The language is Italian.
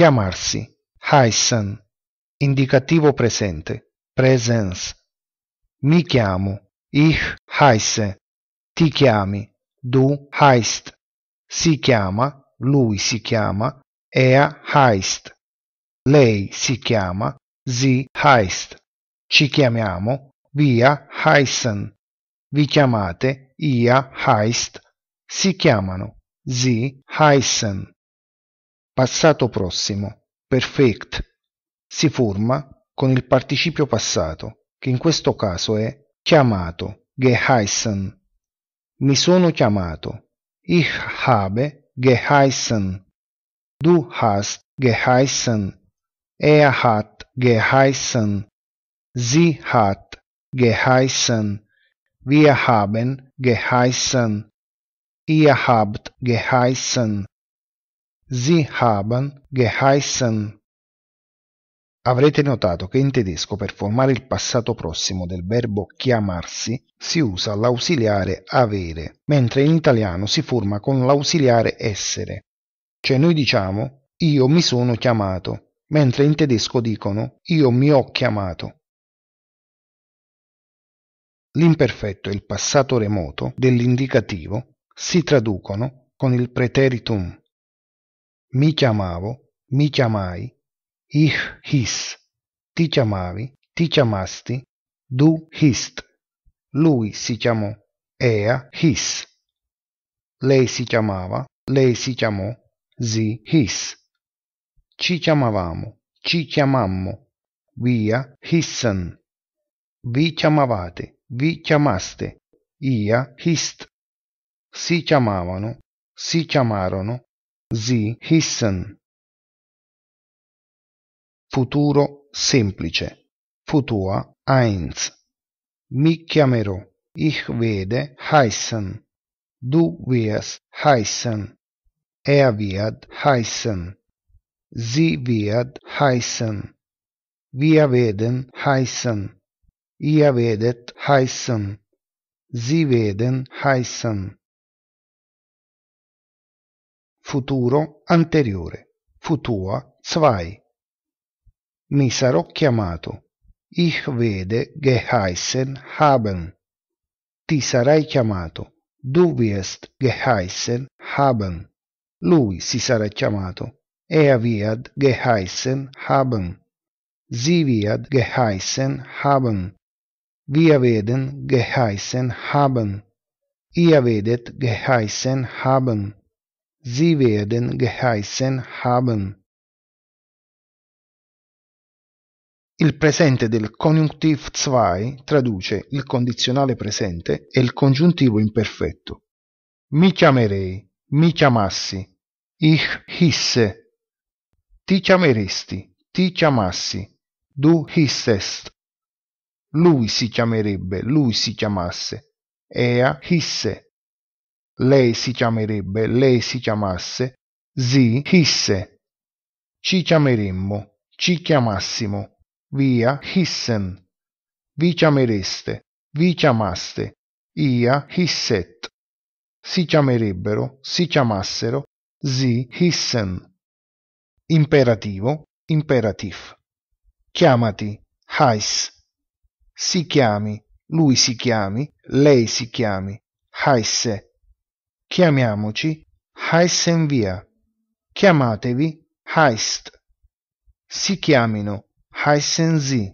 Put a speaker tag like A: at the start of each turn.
A: Chiamarsi. Heißen. Indicativo presente. Presence. Mi chiamo. Ich heiße. Ti chiami. Du heist, Si chiama. Lui si chiama. Er heist, Lei si chiama. Sie heist, Ci chiamiamo. Via heißen. Vi chiamate. Ia heist, Si chiamano. Sie heißen. Passato prossimo, perfect, si forma con il participio passato, che in questo caso è chiamato, geheißen. Mi sono chiamato. Ich habe geheißen. Du hast geheißen. Er hat geheißen. Sie hat geheißen. Wir haben geheißen. Ihr habt geheißen. Sie haben geheißen. Avrete notato che in tedesco per formare il passato prossimo del verbo chiamarsi si usa l'ausiliare avere, mentre in italiano si forma con l'ausiliare essere. Cioè noi diciamo io mi sono chiamato, mentre in tedesco dicono io mi ho chiamato. L'imperfetto e il passato remoto dell'indicativo si traducono con il preteritum mi chiamavo, mi chiamai, ich his, ti chiamavi, ti chiamasti, du hist. Lui si chiamò, ea er his. Lei si chiamava, lei si chiamò, si his. Ci chiamavamo, ci chiamammo, via hissen. Vi chiamavate, vi chiamaste, ia hist. Si chiamavano, si chiamarono, Sie hissen. Futuro semplice. Futur 1. Mi chiamerò. Ich werde heißen. Du wirst heißen. Er wird heißen. Sie wird heißen. Wir werden heißen. Ihr werdet heißen. Sie werden heißen futuro anteriore, futua zwei. Mi sarò chiamato. Ich werde geheißen haben. Ti sarai chiamato. Du wirst geheißen haben. Lui si sarà chiamato. Er wird geheißen haben. Sie wird geheißen haben. Wir werden geheißen haben. Ihr werdet geheißen haben. Sie werden geheißen haben. Il presente del conjunctive 2 traduce il condizionale presente e il congiuntivo imperfetto. Mi chiamerei, mi chiamassi, ich hisse, ti chiameresti, ti chiamassi, du hissest. Lui si chiamerebbe, lui si chiamasse, ea hisse, lei si chiamerebbe, lei si chiamasse, zi hisse. Ci chiameremmo, ci chiamassimo, via hissen. Vi chiamereste, vi chiamaste, ia hisset. Si chiamerebbero, si chiamassero, zi hissen. Imperativo, imperatif. Chiamati, heiss. Si chiami, lui si chiami, lei si chiami, heisse Chiamiamoci Heysenvia. Chiamatevi Heist. Si chiamino Heysensee.